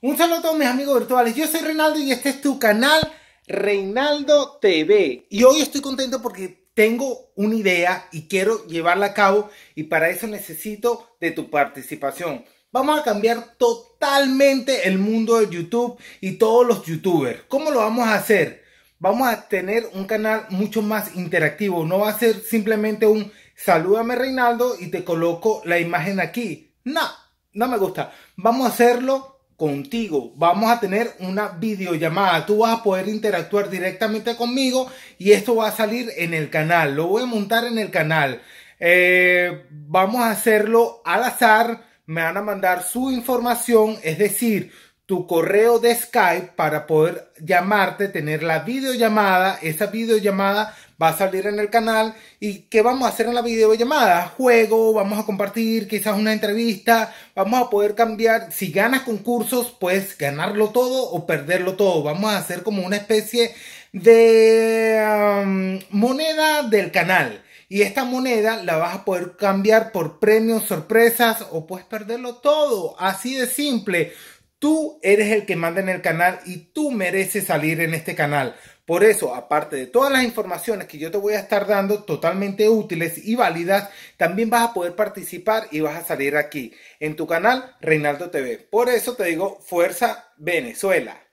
Un saludo a todos mis amigos virtuales. Yo soy Reinaldo y este es tu canal Reinaldo TV. Y hoy estoy contento porque tengo una idea y quiero llevarla a cabo y para eso necesito de tu participación. Vamos a cambiar totalmente el mundo de YouTube y todos los youtubers. ¿Cómo lo vamos a hacer? Vamos a tener un canal mucho más interactivo. No va a ser simplemente un salúdame Reinaldo y te coloco la imagen aquí. No, no me gusta. Vamos a hacerlo contigo. Vamos a tener una videollamada. Tú vas a poder interactuar directamente conmigo y esto va a salir en el canal. Lo voy a montar en el canal. Eh, vamos a hacerlo al azar. Me van a mandar su información, es decir, tu correo de Skype para poder llamarte, tener la videollamada. Esa videollamada va a salir en el canal. ¿Y qué vamos a hacer en la videollamada? Juego, vamos a compartir quizás una entrevista, vamos a poder cambiar. Si ganas concursos, puedes ganarlo todo o perderlo todo. Vamos a hacer como una especie de um, moneda del canal. Y esta moneda la vas a poder cambiar por premios, sorpresas o puedes perderlo todo. Así de simple. Tú eres el que manda en el canal y tú mereces salir en este canal. Por eso, aparte de todas las informaciones que yo te voy a estar dando totalmente útiles y válidas, también vas a poder participar y vas a salir aquí en tu canal Reinaldo TV. Por eso te digo, fuerza Venezuela.